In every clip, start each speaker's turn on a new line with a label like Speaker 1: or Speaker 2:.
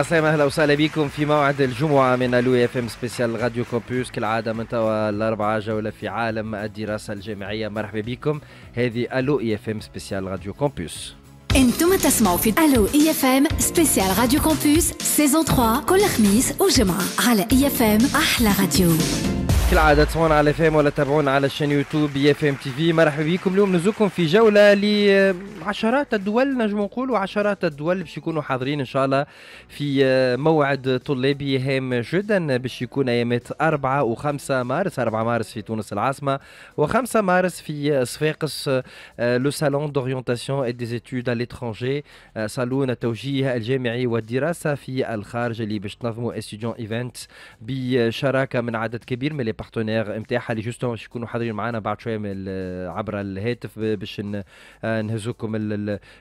Speaker 1: السلام اهلا وسهلا بكم في موعد الجمعة من الو اف ام سبيسيال راديو كومبوس كالعادة من توا الأربعة جولة في عالم الدراسة الجامعية مرحبا بكم هذه الو اي اف ام سبيسيال راديو كومبوس انتم تسمعوا في الو اي اف ام سبيسيال راديو كومبوس
Speaker 2: سيزون 3 كل خميس وجمعة على اي اف ام احلى راديو
Speaker 1: كالعاده تسمعونا على فام ولا تابعونا على شان يوتيوب يا ام تي في مرحبا بكم اليوم نزوكم في جوله لعشرات الدول نجم نقولوا عشرات الدول باش يكونوا حاضرين ان شاء الله في آه، موعد طلابي هام جدا باش يكون ايامات 4 و5 مارس 4 مارس في تونس العاصمه و5 مارس في آه، صفاقس آه، لو سالون دوريونتاسيون اي دي زيتود ليترونجي صالون التوجيه الجامعي والدراسه في الخارج اللي باش تنظموا استوديون ايفنت بشراكه من عدد كبير من بارتنير نتاعها اللي جوستون باش يكونوا حاضرين معنا بعد شويه من عبر الهاتف باش نهزوكم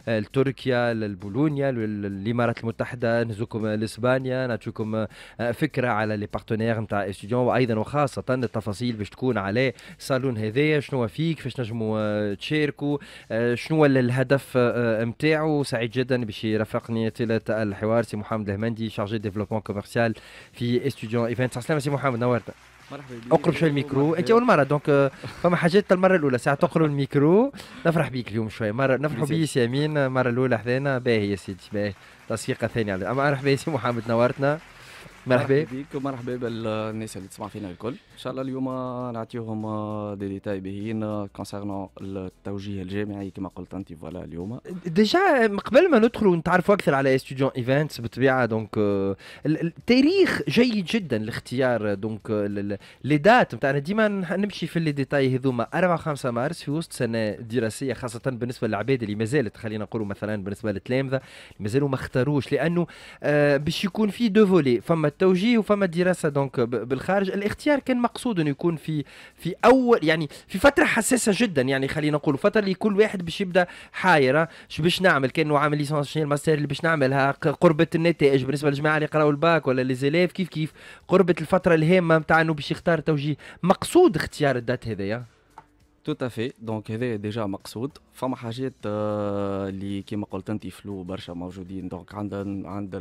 Speaker 1: لتركيا لبولونيا للامارات المتحده نهزوكم لاسبانيا نعطيكم آه، فكره على لي بارتنير نتاع استوديون وايضا وخاصه التفاصيل باش تكون على الصالون هذايا شنو فيك باش نجموا آه، تشاركوا آه، شنو الهدف نتاعو سعيد جدا باش يرافقني طيله الحوار سي محمد الهمندي شارجي ديفلوبمون كوميرسيال في استوديون ايفنت سلام سي محمد نورتنا مرحبا بك اقرب شويه الميكرو انت اول مره دونك فما حاجات المره الاولى ساعه تقرب الميكرو نفرح بيك اليوم شويه مره نفرحوا بيس يمين المره الاولى حذانا باهي يا سيدي باهي تصفيقه ثانيه اما ارحب سي محمد نورتنا مرحبا
Speaker 2: بك ومرحبا بالناس اللي تسمع فينا الكل ان شاء الله اليوم نعطيهم دي ديتاي باهيين كونسيرنون التوجيه الجامعي كما قلت انت فوالا اليوم
Speaker 1: ديجا قبل ما ندخل ونتعرفوا اكثر على استوديون ايفنتس بالطبيعه دونك التاريخ جيد جدا الاختيار دونك لي دات نتاعنا ديما نمشي في لي ديتاي هذوما 4 5 مارس في وسط سنه دراسيه خاصه بالنسبه للعباد اللي مازالت خلينا نقولوا مثلا بالنسبه للتلامذه مازالوا ما اختاروش لانه آه، باش يكون في دو فولي فما التوجيه وفما دراسه دونك بالخارج الاختيار كان مقصود انه يكون في في اول يعني في فتره حساسه جدا يعني خلينا نقول فتره اللي كل واحد باش يبدا حايره شو باش نعمل كانه عامل ليسونس شنو الماستر اللي باش نعملها قربت النتائج بالنسبه للجماعه اللي يقراوا الباك ولا لي زيليف كيف كيف قربت الفتره الهامه نتاع انه باش يختار توجيه مقصود اختيار الدات هذايا
Speaker 2: تو تافي دونك هذا ديجا مقصود فما حاجات اللي كيما قلت انت فلو برشا موجودين دونك عند عند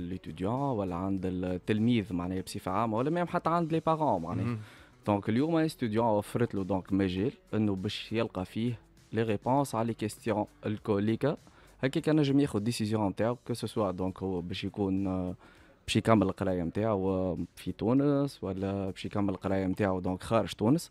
Speaker 2: ليتوديون ولا عند التلميذ معناها بصفه عامه ولا ميم حتى عند لي بارون معناها دونك اليوم انستوديون وفرت له دونك مجال انه باش يلقى فيه لي ريبونس على لي كيستيون الكوليكا هكا كان نجم ياخذ ديسيزيون نتاعو كو سوسوا دونك هو باش يكون باش يكمل القرايه نتاعو في تونس ولا باش يكمل القرايه نتاعو دونك خارج تونس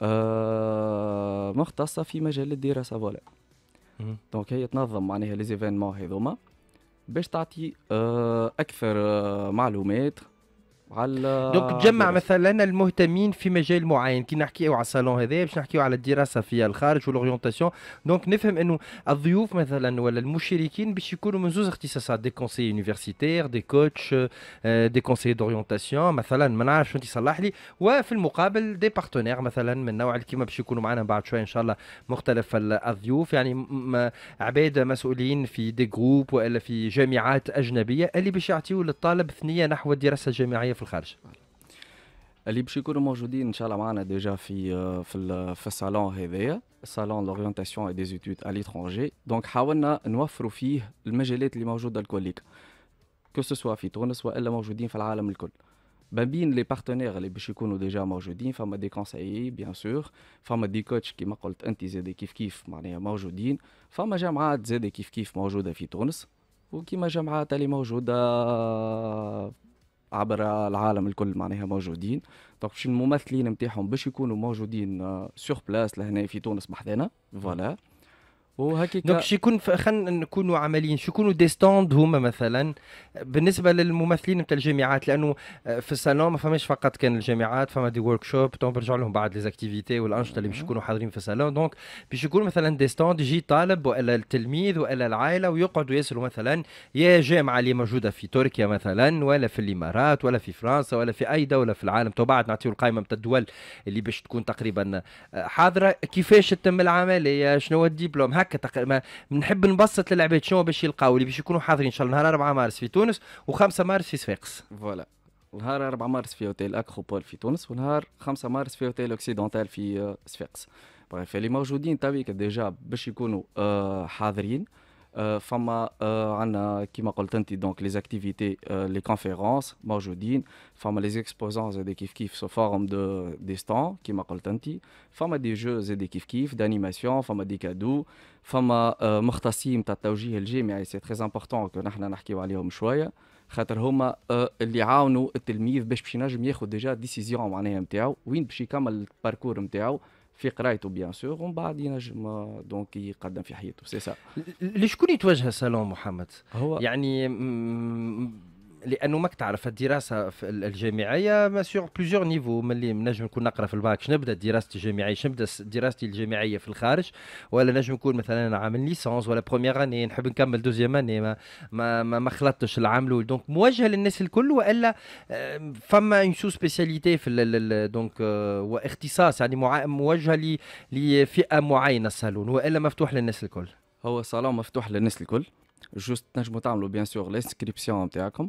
Speaker 2: آه، مختصه في مجال الدراسه فوالا دونك هي تنظم معناها لي زيفينمون هذوما باش تعطي آه، اكثر آه،
Speaker 1: معلومات على دونك تجمع مثلا المهتمين في مجال معين كي نحكيو على الصالون هذا باش نحكيو على الدراسه في الخارج والاورينتاسيون دونك نفهم انه الضيوف مثلا ولا المشاركين باش يكونوا من زوز اختصاصات دي كونسي يونيفرسيتير دي كوتش دي كونسي دورينتاسيون مثلا ما نعرفش انت صلح لي وفي المقابل دي بارتنير مثلا من نوع اللي كيما باش يكونوا معنا بعد شويه ان شاء الله مختلف الضيوف يعني عباد مسؤولين في دي جروب والا في جامعات اجنبيه اللي باش يعطيو للطالب ثنيه نحو الدراسه الجامعيه في الخارج اللي باش يكونوا موجودين ان شاء الله معنا ديجا
Speaker 2: في آه، في في الصالون هذايا الصالون لورينتاسيون اي دي زيتود ا ليترونجي دونك حاولنا نوفروا فيه المجالات اللي موجوده الكوليك كو سوا في تونس والا موجودين في العالم الكل ما بين لي بارتنير اللي باش يكونوا ديجا موجودين فما دي كونسايي بيان سور فما دي كوتش كيما قلت انت زاد كيف كيف معناها موجودين فما جامعات زاد كيف كيف موجوده في تونس وكيما جامعات اللي موجوده عبر العالم الكل معناها موجودين دونك باش الممثلين نتاعهم باش يكونوا
Speaker 1: موجودين سور آه، بلاس لهنا في تونس بحذانا فوالا دونك دونك يكون خلينا نكونوا عمليين شيكونوا دي ستوند هما مثلا بالنسبه للممثلين نتاع الجامعات لانه آه، في الصالون ما فماش فقط كان الجامعات فما دي ورك شوب برجع لهم بعد ليزاكتيفيتي والانشطه اللي باش يكونوا حاضرين في الصالون دونك باش يكون مثلا دي ستوند يجي طالب والا التلميذ والا العائله ويقعدوا يسالوا مثلا يا جامعه اللي موجوده في تركيا مثلا ولا في الامارات ولا في فرنسا ولا في اي دوله في العالم تو بعد نعطيو القائمه نتاع الدول اللي باش تكون تقريبا آه، حاضره كيفاش تتم العمليه شنو الدبلوم هكا تقريبا نحب نبسط للعباد شنو باش يلقاو اللي باش يكونوا حاضرين ان شاء الله نهار 4 مارس في تونس و5 مارس في صفاقس
Speaker 2: فوالا نهار 4 مارس في اوتيل اكروبول في تونس ونهار 5 مارس في اوتيل اوكسيدونتال في آه، صفاقس بريف اللي موجودين توا ديجا باش يكونوا آه، حاضرين Euh, Fama, euh, qui m'a dit, donc les activités, euh, les conférences, Marjoudine, Fama, les exposants et des kif-kif sous forme de, des stands, qui m'a dit, Fama, des jeux et des kif-kif, d'animation, Fama, des cadeaux, Fama, Mortasim, Tataouji, LG, mais c'est très important que nous avons dit, Wali, Om Shoya, خاطر هما اللي عاونوا التلميذ باش باش ينجم ياخذ ديجا ديسيزيون معناها نتاعو وين باش يكمل الباركور نتاعو في قرايته بيان سور ومن بعد ينجم دونك يقدم في حياته سي سا
Speaker 1: لشكون يتوجه سالون محمد هو يعني م... لانه ماك تعرف الدراسه الجامعيه سور بليزيور نيفو ملي نجم نكون نقرا في الباك شنو نبدا دراستي الجامعيه شنو نبدا دراستي الجامعيه في الخارج ولا نجم نكون مثلا عامل ليسونس ولا بروميير اني نحب نكمل دوزيام اني ما ما, ما, ما خلطتش العام الاول دونك موجه للناس الكل والا فما اون سو سبيسياليتي في دونك آه، واختصاص يعني موجهه لفئه معينه الصالون والا مفتوح للناس الكل هو الصالون
Speaker 2: مفتوح للناس الكل جوست تنجموا تعملوا بيان سور لانسكريبسيون نتاعكم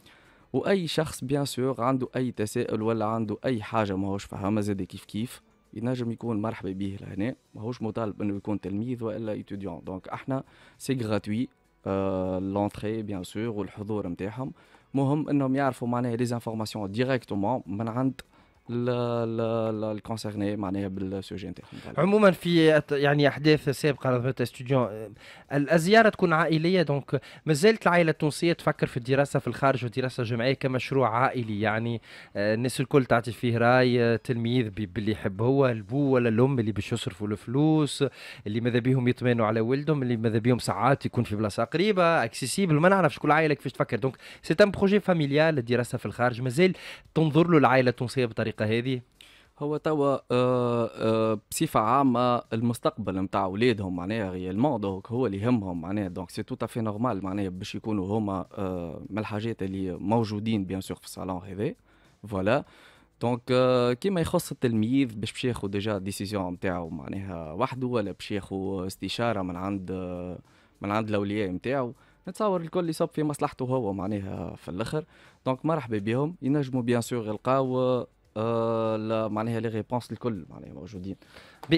Speaker 2: واي شخص بيان سور عنده اي تساؤل ولا عنده اي حاجه ماهوش فاهمها زاد كيف كيف ينجم يكون مرحبا به لهنا ماهوش مطالب انه يكون تلميذ والا ايتوديون دونك احنا سي غراتوي آه لونتري بيان سور والحضور نتاعهم مهم انهم يعرفوا معناها لي زانفورماسيون ديريكتومون من عند الكونسيرني معناها بالسوجي نتاعهم
Speaker 1: عموما في يعني احداث سابقه استوديو الزياره تكون عائليه دونك مازالت العائله التونسيه تفكر في الدراسه في الخارج والدراسه الجامعيه كمشروع عائلي يعني آه، الناس الكل تعطي فيه راي آه، تلميذ باللي يحب هو البو ولا الام اللي باش يصرفوا الفلوس اللي ماذا بيهم يطمنوا على ولدهم اللي ماذا بيهم ساعات يكون في بلاصه قريبه اكسيسيبل ما نعرفش كل عائله كيفاش تفكر دونك سي ان بروجي فاميليال الدراسه في الخارج مازال تنظر له العائله التونسيه بطريقه الخطه هذه هو توا آه، آه، بصفه عامه المستقبل نتاع اولادهم
Speaker 2: معناها غيالمون دونك هو اللي يهمهم معناها دونك سي تو في نورمال معناها باش يكونوا هما آه، من الحاجات اللي موجودين بيان سور في الصالون هذا فوالا دونك كيما يخص التلميذ باش باش ياخذ ديجا ديسيزيون نتاعو معناها وحده ولا باش ياخذ استشاره من عند من عند الاولياء نتاعو نتصور الكل يصب في مصلحته هو معناها في الاخر دونك مرحبا بهم ينجموا بيان سور يلقاو آه،
Speaker 1: معناها لي ريبونس الكل معناها موجودين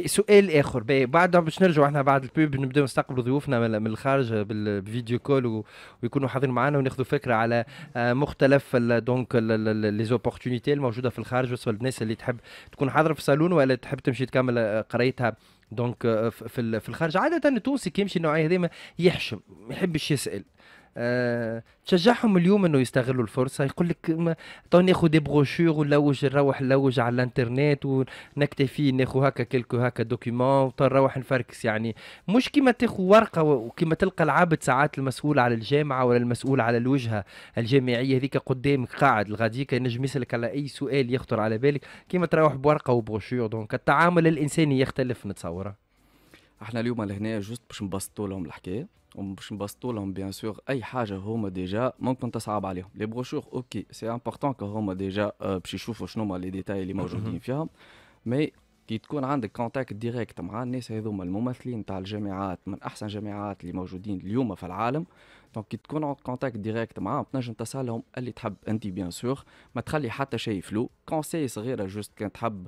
Speaker 1: سؤال اخر بعد باش نرجعوا احنا بعد البوب نبداو نستقبلوا ضيوفنا من الخارج بالفيديو كول ويكونوا حاضرين معنا وناخذوا فكره على آه، مختلف دونك لي زوبورتونيتي الموجوده في الخارج وصل الناس اللي تحب تكون حاضره في الصالون ولا تحب تمشي تكمل آه، قرايتها دونك في الخارج عاده التونسي كيمشي النوعيه هذه يحشم ما يحبش يسال آه، تشجعهم اليوم انه يستغلوا الفرصه يقول لك تو طيب ناخذ دي بروشور ونلوج نروح نلوج على الانترنت ونكتفي ناخذ هكا كيلكو هكا دوكيومون ونروح نفركس يعني مش كيما تاخذ ورقه وكيما تلقى العابد ساعات المسؤول على الجامعه ولا المسؤول على الوجهه الجامعيه هذيك قدامك قاعد الغاديك ينجم يسالك على اي سؤال يخطر على بالك كيما تروح بورقه وبروشور دونك التعامل الانساني يختلف نتصوره احنا اليوم
Speaker 2: لهنا جوست باش نبسطوا لهم الحكايه وباش نبسطوا لهم بيان سور اي حاجه هما ديجا ممكن تصعب عليهم لي بروشور اوكي سي امبورطون كو هما ديجا euh, باش يشوفوا شنو هما لي ديتاي اللي موجودين فيهم مي كي تكون عندك كونتاكت ديريكت مع الناس هذوما الممثلين تاع الجامعات من احسن جامعات اللي موجودين اليوم في العالم دونك كي تكون عندك كونتاكت ديريكت معاهم تنجم تسالهم اللي تحب انت بيان سور ما تخلي حتى شيء فلو كونساي صغيره جوست كان تحب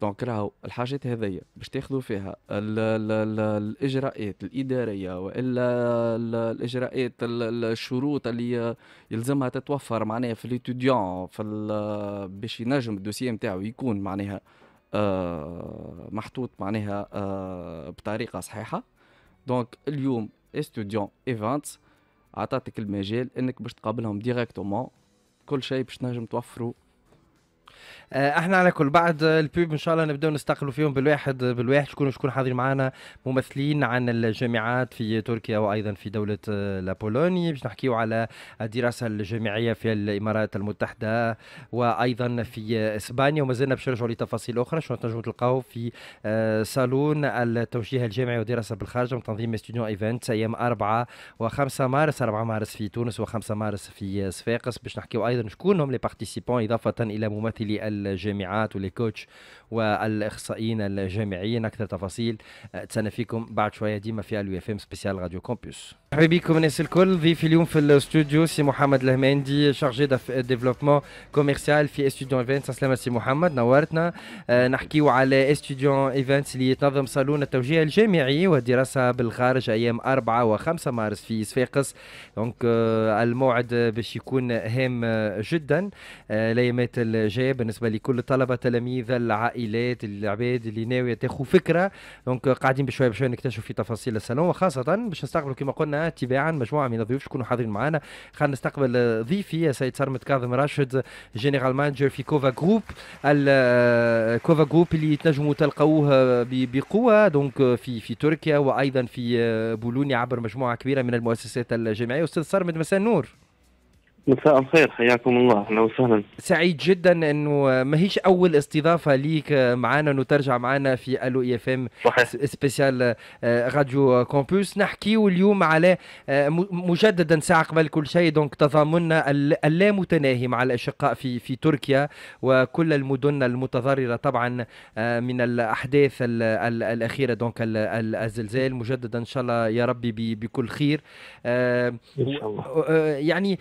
Speaker 2: دونك راهو الحاجات هذيا باش تاخذوا فيها الـ الـ الـ الاجراءات الاداريه والا الاجراءات الشروط اللي يلزمها تتوفر معناها في ليتوديون في باش ينجم الدوسي نتاعو يكون معناها آه محطوط معناها آه بطريقه صحيحه دونك اليوم استوديون ايفنت عطاتك المجال انك باش تقابلهم ديريكتومون
Speaker 1: كل شيء باش تنجم توفره آه، احنا على كل بعد البيب ان شاء الله نبداو نستقلوا فيهم بالواحد بالواحد شكون شكون حاضرين معنا ممثلين عن الجامعات في تركيا وايضا في دوله آه، لابولوني باش نحكيو على الدراسه الجامعيه في الامارات المتحده وايضا في اسبانيا ومازلنا باش نرجعوا لتفاصيل اخرى شنو تنجموا تلقاو في آه، صالون التوجيه الجامعي والدراسه بالخارج من تنظيم ستوديو ايفنت ايام 4 و5 مارس 4 مارس في تونس و5 مارس في صفاقس باش نحكيو ايضا شكون هم لي بارتيسيبون اضافه الى ممثلين للجامعات ولي كوتش والاخصائيين الجامعيين اكثر تفاصيل تسنى فيكم بعد شويه ديما في الو اف ام سبيسيال راديو كومبوس مرحبا بكم الناس الكل ضيف اليوم في الاستوديو سي محمد الهمندي شارجي ديفلوبمون كوميرسيال في استوديو ايفنتس سلامة سي محمد نورتنا آه، نحكيو على استوديو ايفنتس اللي يتنظم صالون التوجيه الجامعي والدراسه بالخارج ايام 4 و5 مارس في صفاقس دونك آه، الموعد باش يكون هام جدا آه، الايامات الجايه بالنسبه لكل الطلبه تلاميذ العائله العائلات العباد اللي ناويه تاخذ فكره دونك قاعدين بشويه بشويه نكتشف في تفاصيل السالون وخاصه باش نستقبلوا كما قلنا تباعا مجموعه من الضيوف يكونوا حاضرين معنا خلينا نستقبل ضيفي السيد سرمت كاظم راشد جنرال مانجر في كوفا جروب كوفا جروب اللي تنجموا تلقوه بقوه دونك في في تركيا وايضا في بولونيا عبر مجموعه كبيره من المؤسسات الجامعيه استاذ سرمد مساء النور
Speaker 3: مساء الخير حياكم الله اهلا وسهلا
Speaker 1: سعيد جدا انه ما هيش اول استضافه ليك معنا انه ترجع معنا في الو اي اف ام سبيسيال آه، راديو كومبوس نحكيو اليوم على آه، مجددا ساعه قبل كل شيء دونك تضامننا اللامتناهي مع الاشقاء في في تركيا وكل المدن المتضرره طبعا آه، من الاحداث الاخيره دونك الزلزال مجددا ان شاء الله يا ربي بكل خير ان شاء الله يعني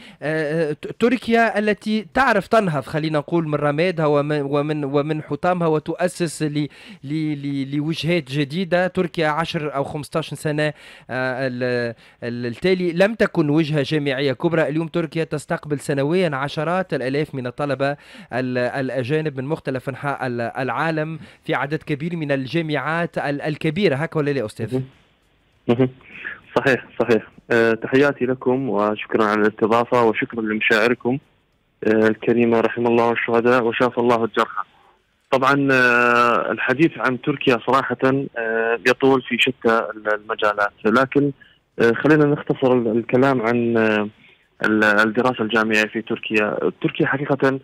Speaker 1: تركيا التي تعرف تنهض خلينا نقول من رمادها ومن ومن ومن حطامها وتؤسس ل ل لوجهات جديده تركيا 10 او 15 سنه آه، التالي لم تكن وجهه جامعيه كبرى اليوم تركيا تستقبل سنويا عشرات الالاف من الطلبه الاجانب من مختلف انحاء العالم في عدد كبير من الجامعات الكبيره هكا ولا لا استاذ؟
Speaker 3: صحيح صحيح آه، تحياتي لكم وشكرا على الاستضافة وشكرا لمشاعركم آه، الكريمة رحم الله الشهداء وشاف الله الجرحى طبعا آه، الحديث عن تركيا صراحة يطول في شتى المجالات لكن خلينا نختصر الكلام عن الدراسة الجامعية في تركيا تركيا حقيقة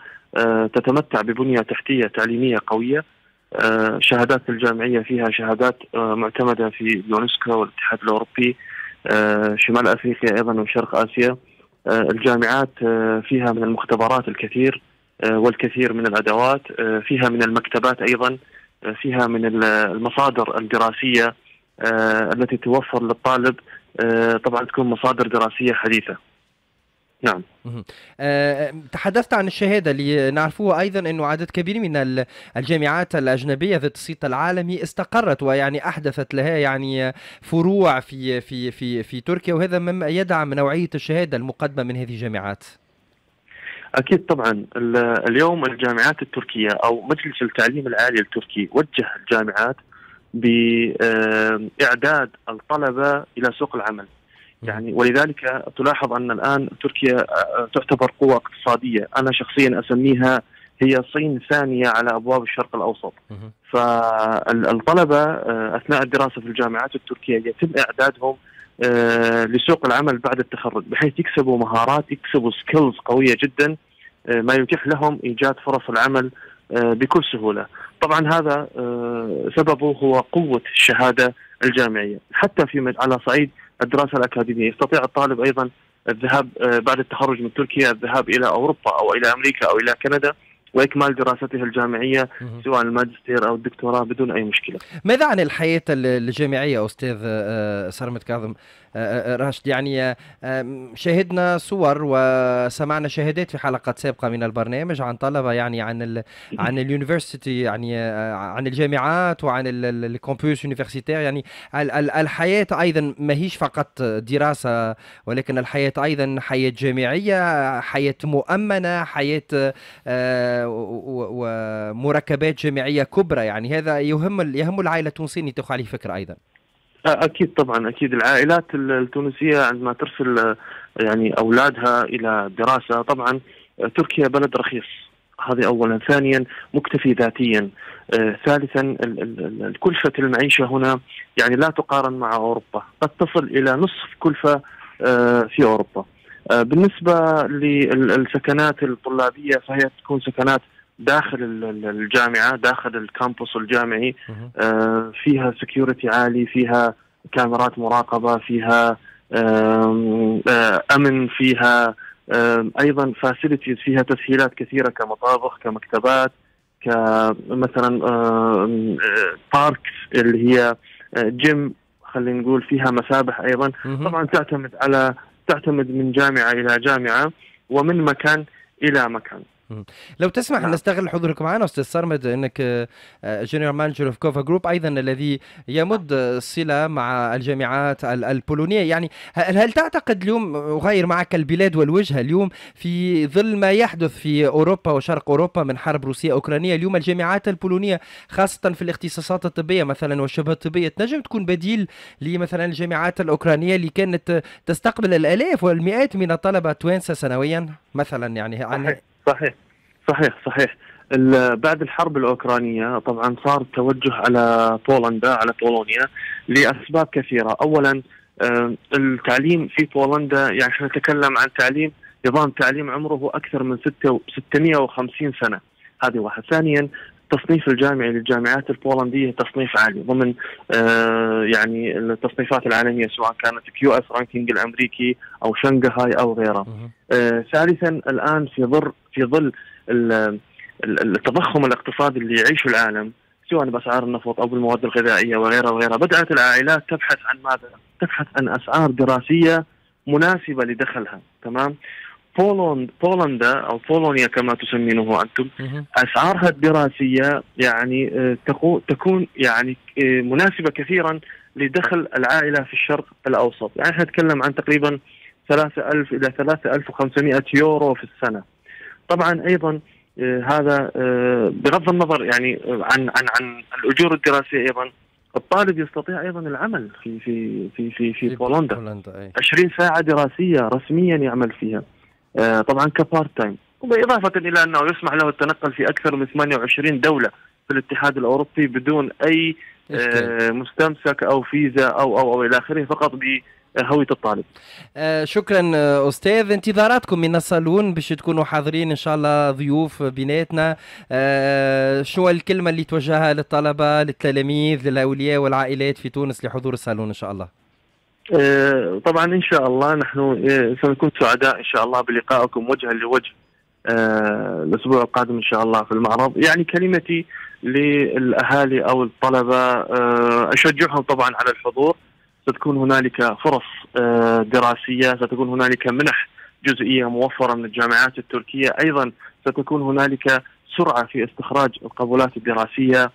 Speaker 3: تتمتع ببنية تحتية تعليمية قوية شهادات الجامعية فيها شهادات معتمدة في اليونسكو والاتحاد الأوروبي آه، شمال افريقيا ايضا وشرق اسيا آه، الجامعات آه، فيها من المختبرات الكثير والكثير من الادوات فيها من المكتبات ايضا فيها من المصادر الدراسيه التي توفر للطالب طبعا تكون مصادر دراسيه حديثه نعم
Speaker 1: آه،, أه تحدثت عن الشهاده اللي نعرفوها ايضا انه عدد كبير من الجامعات الاجنبيه ذات الصيت العالمي استقرت ويعني احدثت لها يعني فروع في في في في تركيا وهذا مما يدعم نوعيه الشهاده المقدمه من هذه الجامعات.
Speaker 3: اكيد طبعا اليوم الجامعات التركيه او مجلس التعليم العالي التركي وجه الجامعات باعداد الطلبه الى سوق العمل يعني ولذلك تلاحظ ان الان تركيا آه، آه، تعتبر قوه اقتصاديه، انا شخصيا اسميها هي صين ثانيه على ابواب الشرق الاوسط. فالطلبه آه، اثناء الدراسه في الجامعات التركيه يتم اعدادهم لسوق العمل بعد التخرج بحيث يكسبوا مهارات يكسبوا سكيلز قويه جدا ما يتيح لهم ايجاد فرص العمل بكل سهوله. طبعا هذا سببه هو قوه الشهاده الجامعيه، حتى في على صعيد الدراسه الاكاديميه، يستطيع الطالب ايضا الذهاب آه، بعد التخرج من تركيا الذهاب الى اوروبا او الى امريكا او الى كندا واكمال دراسته الجامعيه سواء الماجستير او الدكتوراه بدون اي مشكله.
Speaker 1: ماذا عن الحياه الجامعيه استاذ آه، آه، سرمد كاظم؟ راشد يعني شاهدنا صور وسمعنا شهادات في حلقات سابقة من البرنامج عن طلبة يعني عن الـ عن اليونيفرسيتي يعني آه، عن الجامعات وعن الكامبوس يونيفرسيتير يعني الحياة أيضا ماهيش فقط دراسة ولكن الحياة أيضا حياة جامعية حياة مؤمنة حياة آه، ومركبات جامعية كبرى يعني هذا يهم يهم العائلة التونسية تخالي عليه فكرة أيضا
Speaker 3: اكيد طبعا اكيد العائلات التونسيه عندما ترسل يعني اولادها الى دراسه طبعا تركيا بلد رخيص هذه اولا ثانيا مكتفي ذاتيا آه، ثالثا كلفه المعيشه هنا يعني لا تقارن مع اوروبا قد تصل الى نصف كلفه آه، في اوروبا آه، بالنسبه للسكنات الطلابيه فهي تكون سكنات داخل الجامعه داخل الكامبوس الجامعي آه، فيها سكيورتي عالي فيها كاميرات مراقبه فيها آه، امن فيها ايضا فاسيلتيز فيها تسهيلات كثيره كمطابخ كمكتبات كمثلا باركس آه، اللي هي جيم خلينا نقول فيها مسابح ايضا طبعا تعتمد على تعتمد من جامعه الى جامعه ومن مكان الى مكان
Speaker 1: لو تسمح نعم. نستغل حضورك معنا استاذ صرمد انك آه، جنرال مانجر اوف كوفا جروب ايضا الذي يمد الصله مع الجامعات البولونيه يعني هل تعتقد اليوم اغير معك البلاد والوجهه اليوم في ظل ما يحدث في اوروبا وشرق اوروبا من حرب روسيه اوكرانيه اليوم الجامعات البولونيه خاصه في الاختصاصات الطبيه مثلا والشبه الطبيه تنجم تكون بديل لمثلا الجامعات الاوكرانيه اللي كانت تستقبل الالاف والمئات من الطلبه توانسه سنويا مثلا يعني عن
Speaker 3: صحيح صحيح صحيح بعد الحرب الاوكرانيه طبعا صار التوجه على بولندا على بولونيا لاسباب كثيره، اولا التعليم في بولندا يعني احنا نتكلم عن تعليم نظام تعليم عمره اكثر من 650 سنه، هذه واحد، ثانيا التصنيف الجامعي للجامعات البولنديه تصنيف عالي ضمن آه يعني التصنيفات العالميه سواء كانت كيو اس رانكينج الامريكي او شنغهاي او غيره. آه ثالثا الان في ظل في ظل التضخم الاقتصادي اللي يعيشه العالم سواء باسعار النفط او بالمواد الغذائيه وغيرها وغيرها، بدات العائلات تبحث عن ماذا؟ تبحث عن اسعار دراسيه مناسبه لدخلها، تمام؟ بولند بولندا او بولونيا كما تسمينه انتم اسعارها الدراسيه يعني آه، تكون يعني آه، مناسبه كثيرا لدخل العائله في الشرق الاوسط، يعني احنا نتكلم عن تقريبا 3000 الى 3500 يورو في السنه. طبعا ايضا آه، هذا بغض النظر يعني عن عن عن الاجور الدراسيه ايضا الطالب يستطيع ايضا العمل في في في في في بولندا 20 ساعه دراسيه رسميا يعمل فيها آه، طبعا كبارت تايم وباضافه الى انه يسمح له التنقل في اكثر من 28 دوله في الاتحاد الاوروبي بدون اي آه، مستمسك او فيزا او او او الى اخره فقط بهويه الطالب.
Speaker 1: آه شكرا آه، استاذ انتظاراتكم من الصالون باش تكونوا حاضرين ان شاء الله ضيوف بيناتنا آه شنو الكلمه اللي توجهها للطلبه للتلاميذ للاولياء والعائلات في تونس لحضور الصالون ان شاء الله.
Speaker 4: آه،
Speaker 3: طبعا ان شاء الله نحن آه، سنكون سعداء ان شاء الله بلقائكم وجها لوجه آه، الاسبوع القادم ان شاء الله في المعرض يعني كلمتي للاهالي او الطلبه اشجعهم طبعا على الحضور ستكون هنالك فرص دراسيه ستكون هنالك منح جزئيه موفره من الجامعات التركيه ايضا ستكون هنالك سرعه في استخراج القبولات الدراسيه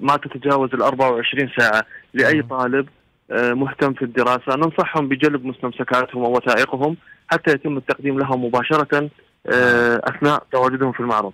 Speaker 3: ما تتجاوز ال 24 ساعه لاي نعم. طالب آه، مهتم في الدراسه ننصحهم بجلب مستمسكاتهم ووثائقهم حتى يتم التقديم لها مباشره آه، اثناء تواجدهم في المعرض.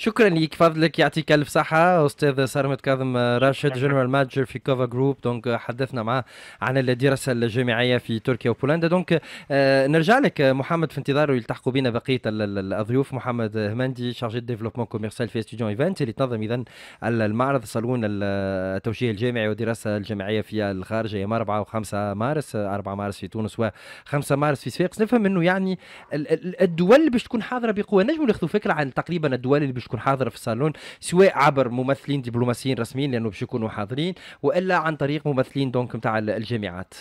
Speaker 1: شكرا ليك فضلك يعطيك الف صحه استاذ سرمت كاظم راشد جنرال مانجر في كوفا جروب دونك حدثنا معه عن الدراسه الجامعيه في تركيا وبولندا دونك آه، نرجع لك محمد في انتظاره يلتحقوا بنا بقيه الضيوف محمد هماندي شارجي ديفلوبمون كوميرسيال في استوديو ايفنت اللي تنظم اذا المعرض صالون التوجيه الجامعي والدراسه الجامعيه في الخارج يوم 4 و5 مارس 4 مارس في تونس و5 مارس في صفاقس نفهم انه يعني الدول اللي باش تكون حاضره بقوه نجموا ناخذوا فكره عن تقريبا الدول اللي باش تكون حاضره في الصالون سواء عبر ممثلين دبلوماسيين رسميين لانه باش يكونوا حاضرين والا عن طريق ممثلين دونك نتاع الجامعات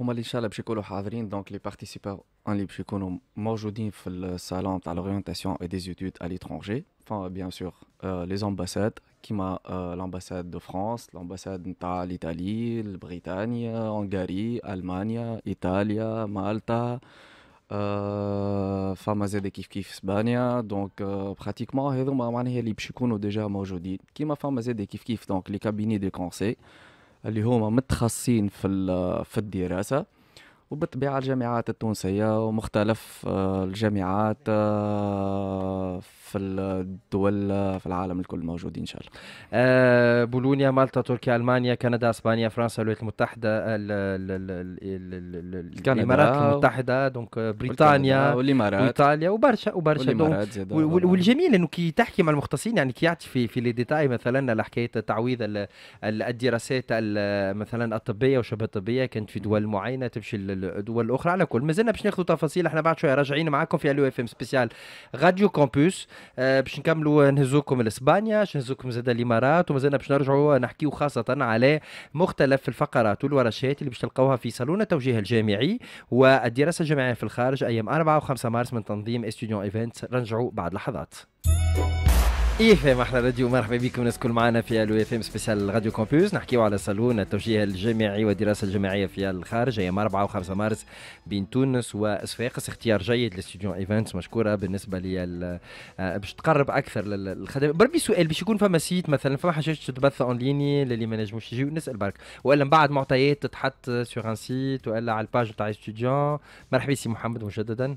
Speaker 1: هما اللي ان شاء الله باش يكونوا حاضرين دونك لي بارتيسيبون
Speaker 2: اللي باش يكونوا موجودين في الصالون تاع لورينتاسيون اي دي زيتود ا ليترونجي بيان سور لي زامباساد كيما لامباساد دو فرانس لامباساد نتاع ليتالي بريطانيا هنغاري المانيا ايطاليا مالطا فما زاد كيف كيف اسبانيا دونك براتيكمون هذوما معناها اللي باش يكونوا ديجا موجودين كيما فما زاد كيف كيف دونك لي كابيني دي كونسي اللي هما متخصصين في في الدراسه وبالطبيعة الجامعات التونسية ومختلف آه، الجامعات
Speaker 1: آه، في الدول آه، في العالم الكل موجودين إن شاء الله بولونيا مالطا تركيا ألمانيا كندا أسبانيا فرنسا الولايات المتحدة الإمارات المتحدة دونك بريطانيا والإمارات إيطاليا وبرشا وبرشا والجميل أنه كي تحكي مع المختصين يعني كي يعطي في في لي ديتاي مثلا على حكاية تعويض الدراسات مثلا الطبية وشبه الطبية كانت في دول معينة تمشي الدول الاخرى على كل مازلنا باش ناخذوا تفاصيل احنا بعد شويه راجعين معاكم في الو اف ام سبيسيال راديو كومبوس باش نكملوا نهزوكم لاسبانيا باش نهزوكم زاد الامارات ومازلنا باش نرجعوا نحكيو خاصه على مختلف الفقرات والورشات اللي باش تلقاوها في صالون التوجيه الجامعي والدراسه الجامعيه في الخارج ايام 4 و5 مارس من تنظيم استوديو ايفنت رجعوا بعد لحظات ايه فام احلى راديو مرحبا بكم الناس الكل معنا في الو اف ام سبيسيال راديو كومبوز نحكيو على صالون التوجيه الجامعي والدراسه الجامعيه في الخارج ايام 4 و5 مارس بين تونس وصفاقس اختيار جيد لاستوديو ايفنتس مشكوره بالنسبه لي آه، باش تقرب اكثر للخدمه بربي سؤال باش يكون فما سيت مثلا فما حاجات تتبث اون ليني للي ما نجموش يجيو نسال برك والا من بعد معطيات تتحط سور ان سيت والا على الباج تاع ستوديون مرحبا سي محمد مجددا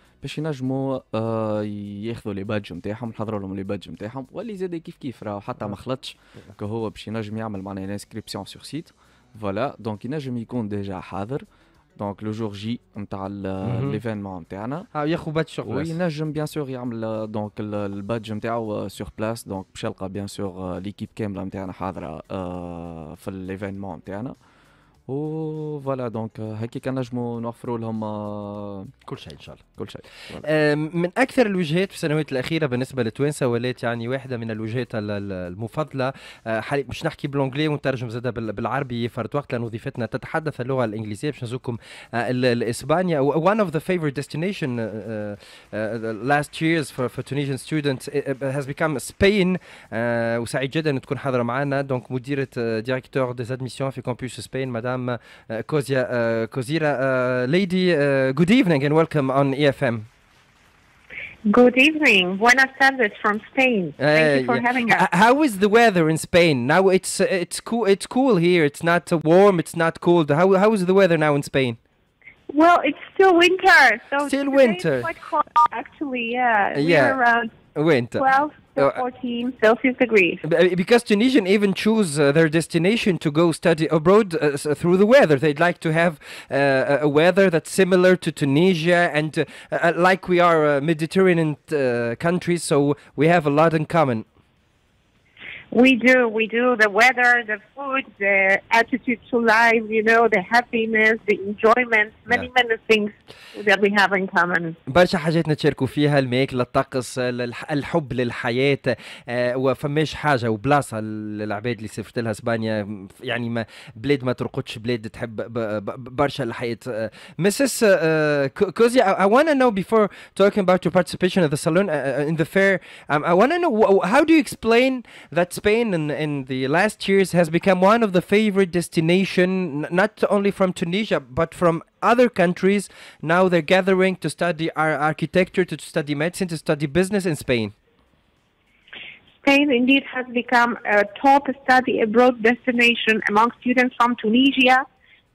Speaker 2: باش ينجموا آه ياخذوا لي بادج نتاعهم نحضروا لهم لي بادج نتاعهم واللي زاد كيف كيف راه حتى ما آه. خلطش آه. كهو باش ينجم يعمل معناها انسكريبسيون سور سيت فوالا دونك ينجم يكون ديجا حاضر دونك لو جور جي نتاع ليفينمون نتاعنا ياخذ بادج سور بلاس وينجم بيان سور يعمل دونك البادج نتاعو سور بلاس دونك باش يلقى بيان سور ليكيب كامله نتاعنا حاضره euh, في ليفينمون نتاعنا و فوالا دونك هكيك نجموا نوفروا لهم
Speaker 1: آه، كل شيء ان شاء الله كل شيء آه، من اكثر الوجهات في السنوات الاخيره بالنسبه لتوانسه ولات يعني واحده من الوجهات المفضله آه، حالي مش نحكي بالانجلي ونترجم زاد بالعربي فرد وقت لان وظيفتنا تتحدث اللغه الانجليزيه باش نزوكم لاسبانيا وان اوف ذا فيفورت ديستنيشن لاست ييرز فور تونيزيان ستودنت هاز بيكام سبين وسعيد جدا تكون حاضره معنا دونك مديره ديريكتور دي ادميسيون في كامبوس سبين مدام Madame uh, Kozia, uh, Kozira. Uh, lady, uh, good evening and welcome on EFM.
Speaker 5: Good evening. Buenas tardes from Spain. Thank you for yeah. having us.
Speaker 1: How is the weather in Spain? Now it's it's cool. It's cool here. It's not warm. It's not cold. How how is the weather now in Spain?
Speaker 5: Well, it's still
Speaker 1: winter, so still winter. quite
Speaker 5: cold, actually. Yeah, yeah. we're around
Speaker 1: Oh, Winter. Uh, 12 to uh, 14 Celsius degrees. Uh, because Tunisian even choose uh, their destination to go study abroad uh, through the weather. They'd like to have uh, a weather that's similar to Tunisia, and like we are Mediterranean countries, so we have a lot in common.
Speaker 5: We do, we do. The weather, the food, the attitude to life, you know, the happiness, the enjoyment, many, yeah. many things that we have in common.
Speaker 1: برشا حاجات نتشاركوا فيها الماكلة الطقس الحب للحياة وفماش حاجة وبلاصة للعباد اللي سافرت لها اسبانيا يعني ما بلاد ما ترقدش بلاد تحب برشا الحياة. Mrs. Cozy, I, want to know before talking about your participation at the salon, in the fair, um، I want to know how do you explain that Spain in, in the last years has become one of the favorite destination, not only from Tunisia, but from other countries. Now they're gathering to study our architecture, to study medicine, to study business in Spain.
Speaker 5: Spain indeed has become a top study abroad destination among students from Tunisia,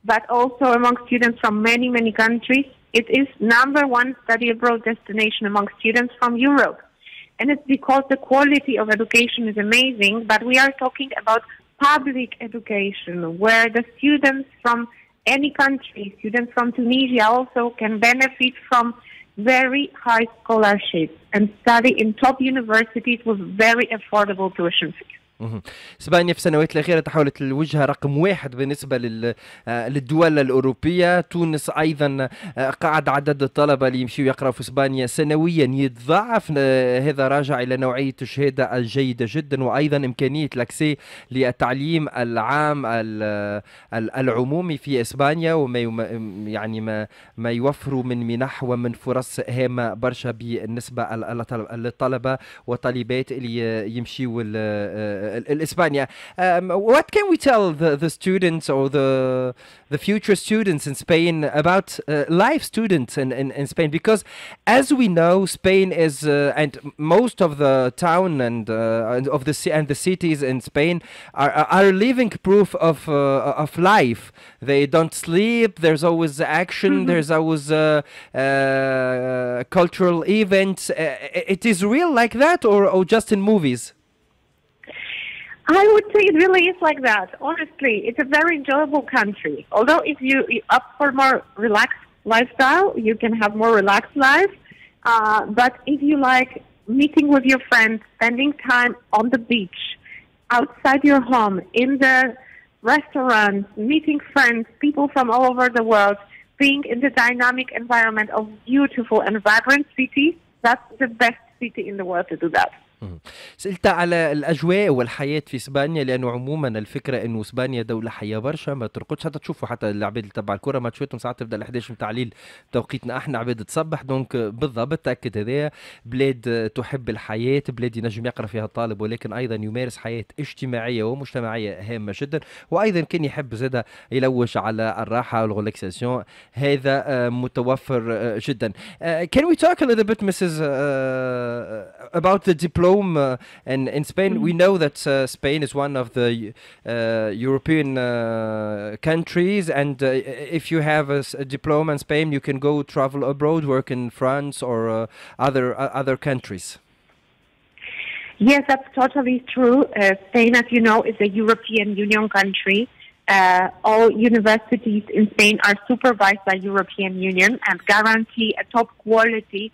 Speaker 5: but also among students from many, many countries. It is number one study abroad destination among students from Europe and it's because the quality of education is amazing, but we are talking about public education where the students from any country, students from Tunisia also can benefit from very high scholarships and study in top universities with very affordable tuition
Speaker 1: fees. اسبانيا في السنوات الاخيره تحولت الوجهه رقم واحد بالنسبه آه، للدول الاوروبيه تونس ايضا آه، قاعد عدد الطلبه اللي يمشيوا يقراوا في اسبانيا سنويا يتضاعف آه، هذا راجع الى نوعيه الشهاده الجيده جدا وايضا امكانيه لاكسي للتعليم العام العمومي في اسبانيا وما يعني ما ما يوفروا من منح ومن فرص هامه برشا بالنسبه للطلبه والطالبات اللي يمشيوا Uh, España. Um, what can we tell the, the students or the the future students in Spain about uh, life students in, in, in, Spain? Because as we know, Spain is uh, and most of the town and, uh, of the and the cities in Spain are are living proof of uh, of life. They don't sleep. There's always action. Mm -hmm. There's always cultural events. it is real like that, or or just in movies?
Speaker 5: I would say it really is like that. Honestly, it's a very enjoyable country. Although if you you up for more relaxed lifestyle, you can have more relaxed life. Uh, but if you like meeting with your friends, spending time on the beach, outside your home, in the restaurants, meeting friends, people from all over the world, being in the dynamic environment of beautiful and vibrant city, that's the best city in the world to do that.
Speaker 1: سألت على الأجواء والحياة في إسبانيا لأنه عموما الفكرة أنه إسبانيا دولة حية برشا ما ترقدش حتى تشوفوا حتى العباد تبع الكرة ماتشاتهم ساعات تبدا 11 نتاع الليل توقيتنا احنا عباد تصبح دونك بالضبط تأكد هذايا بلاد تحب الحياة بلاد ينجم يقرأ فيها الطالب ولكن أيضا يمارس حياة اجتماعية ومجتمعية هامة جدا وأيضا كان يحب زادة يلوش على الراحة والريلاكساسيون هذا آه، متوفر آه، جدا آه، Can we talk a little bit Mrs. Uh, about the uh, and in Spain. Mm We know that uh, Spain is one of the uh, European uh, countries, and uh, if you have a, a, diploma in Spain, you can go travel abroad, work in France or other other countries.
Speaker 5: Yes, that's totally true. Spain, as you know, is a European Union country. Uh, all universities in Spain are supervised by European Union and guarantee a top quality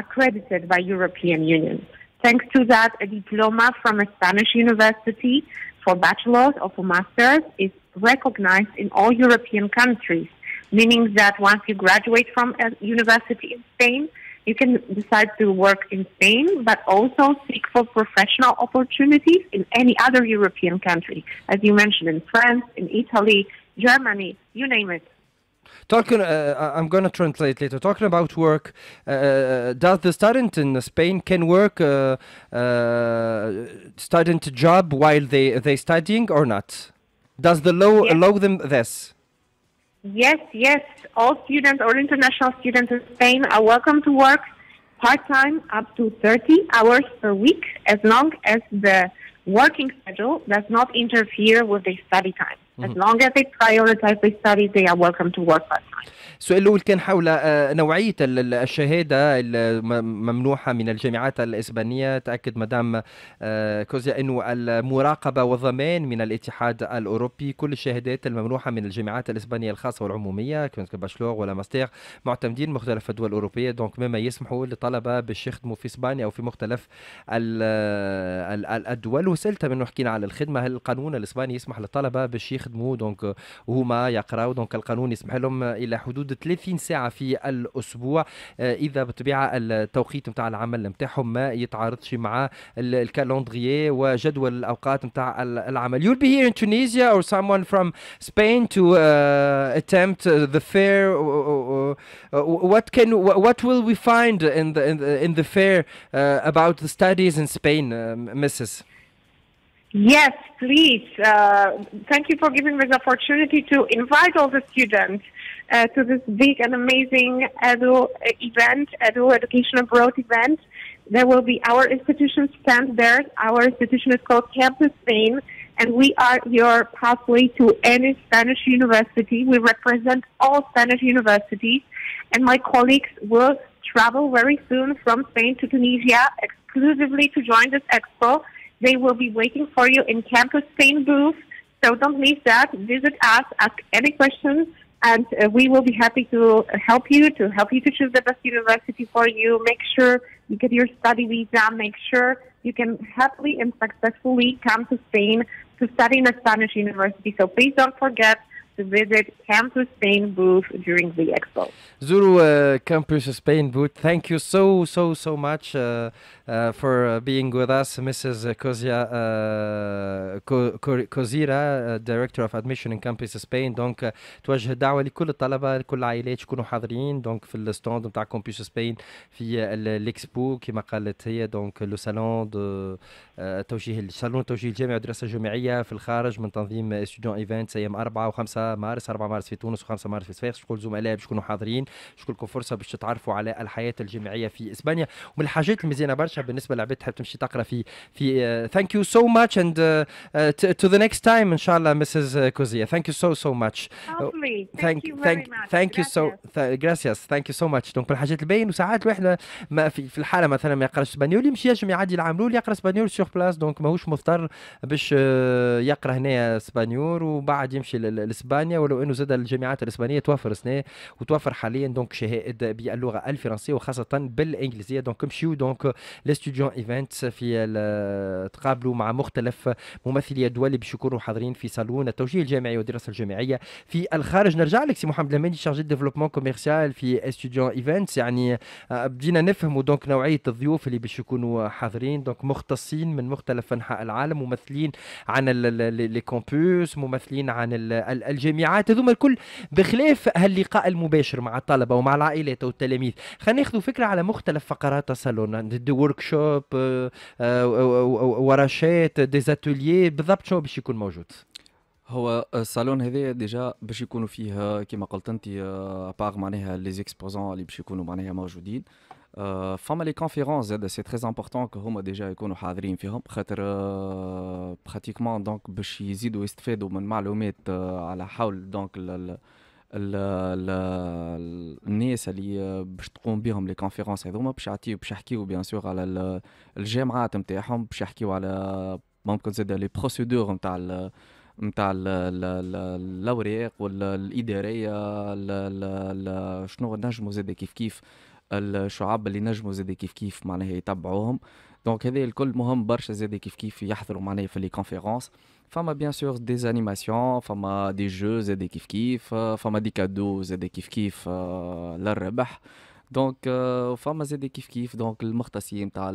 Speaker 5: accredited by European Union. Thanks to that, a diploma from a Spanish university for bachelor's or for master's is recognized in all European countries, meaning that once you graduate from a university in Spain, you can decide to work in Spain, but also seek for professional opportunities in any other European country, as you mentioned, in France, in Italy, Germany, you name it.
Speaker 1: Talking, uh, I'm gonna translate later. Talking about work, uh, uh does the student in Spain can work uh, uh, student job while they they studying or not? Does the law yes. allow them this?
Speaker 5: Yes, yes. All students or international students in Spain are welcome to work part time up to 30 hours per week, as long as the working schedule does not interfere with their study time. As long as they
Speaker 1: prioritize
Speaker 5: their studies, they are welcome to work part time.
Speaker 1: السؤال الأول كان حول آه، نوعية الشهادة الممنوحة من الجامعات الإسبانية تأكد مدام آه، كوزيا أنه المراقبة والضمان من الاتحاد الأوروبي كل الشهادات الممنوحة من الجامعات الإسبانية الخاصة والعمومية كباشلور ولا ماستير معتمدين مختلف الدول الأوروبية دونك مما يسمحوا للطلبة باش يخدموا في إسبانيا أو في مختلف آه، الدول وسألت من حكينا على الخدمة هل القانون الإسباني يسمح للطلبة باش يخدموا دونك وهما يقراوا دونك القانون يسمح لهم الى حدود 30 ساعه في الاسبوع اذا بطبيعه التوقيت نتاع العمل نتاعهم ما يتعارضش مع الكالندريي وجدول الاوقات نتاع العمل you'll be here in Tunisia or someone from Spain to uh, attempt the fair what can what will we find in the in the, fair uh, about the studies in Spain uh, Mrs
Speaker 5: Yes, please. Uh, thank you for giving me the opportunity to invite all the students. uh, to this big and amazing edu uh, event, edu education abroad event. There will be our institution stand there. Our institution is called Campus Spain, and we are your pathway to any Spanish university. We represent all Spanish universities, and my colleagues will travel very soon from Spain to Tunisia exclusively to join this expo. They will be waiting for you in Campus Spain booth. So don't miss that. Visit us, ask any questions, and uh, we will be happy to help you to help you to choose the best university for you make sure you get your study visa make sure you can happily and successfully come to spain to study in a spanish university so please don't forget to visit Campus Spain booth during the expo.
Speaker 1: Zulu uh, Campus Spain booth, thank you so, so, so much. Uh, uh, for uh, being with us, Mrs. Kozia, uh, Kozira, uh, Director of Admission in Campus Spain. Donc, توجه الدعوة لكل الطلبة لكل العائلات يكونوا حاضرين دونك في الستاند نتاع كومبيوس سبين في الاكسبو كما قالت هي دونك لو سالون دو توجيه صالون توجيه الجامعي والدراسة الجامعية في الخارج من تنظيم ستوديون ايفنت ايام 4 و5 مارس 4 مارس في تونس و5 مارس في الصفاقس شكون الزملاء باش يكونوا حاضرين شكون لكم فرصة باش تتعرفوا على الحياة الجامعية في اسبانيا ومن الحاجات المزيانة برشا برشا بالنسبه لعباد تحب تمشي تقرا في في ثانك يو سو ماتش اند تو ذا نيكست تايم ان شاء الله مسز كوزيا ثانك يو سو سو ماتش
Speaker 5: ثانك
Speaker 1: ثانك يو سو جراسياس ثانك يو سو ماتش دونك بالحاجات الحاجات الباين وساعات الواحد ما في, في الحاله مثلا ما يقراش اسبانيول يمشي يجم يعدي الاول يقرا اسبانيول سور بلاس دونك ماهوش مضطر باش آه، يقرا هنا اسبانيول وبعد يمشي لاسبانيا ولو انه زاد الجامعات الاسبانيه توفر سنه وتوفر حاليا دونك شهائد باللغه الفرنسيه وخاصه بالانجليزيه دونك مشيو دونك الاستوديو ايفنت في آه، تقابلوا مع مختلف ممثلي الدول اللي باش يكونوا حاضرين في صالون التوجيه الجامعي والدراسه الجامعيه في الخارج نرجع لك سي محمد لماني شارجي ديفلوبمون كوميرسيال في استوديو ايفنت يعني آه، بدينا نفهموا دونك نوعيه الضيوف اللي باش يكونوا حاضرين دونك مختصين من مختلف انحاء العالم ممثلين عن لي كومبوس ممثلين عن الجامعات هذوما الكل بخلاف هاللقاء المباشر مع الطلبه ومع العائلات والتلاميذ خلينا ناخذوا فكره على مختلف فقرات الصالون ورك workshops ورشات دي اتوليي بالضبط شنو باش يكون موجود هو
Speaker 2: الصالون هذايا ديجا باش يكونوا فيه كما قلت انت باغ معناها لي زيكسبوزون اللي باش يكونوا معناها موجودين فما لي كونفيرونس زاد سي تري امبورتون كهما ديجا يكونوا حاضرين فيهم خاطر براتيكمون دونك باش يزيدوا يستفادوا من معلومات على حول دونك الناس اللي باش تقوم بهم لي كونفيرونس هذوما باش يعطيو باش يحكيو بيان سور على الجامعات نتاعهم باش يحكيو على ممكن زاد لي بروسيدور نتاع نتاع الاوراق والاداريه شنو نجموا زاد كيف كيف الشعاب اللي نجموا زاد كيف كيف معناها يتبعوهم دونك هذا الكل مهم برشا زاد كيف كيف يحضروا معناها في لي كونفيرونس Fama, bien sûr, des animations, fama des jeux, et des kiff-kiff, euh, fama des cadeaux, et des kiff-kiff, euh, la rebah. Donc, euh, fama des kiff-kiff, donc المختصين تاع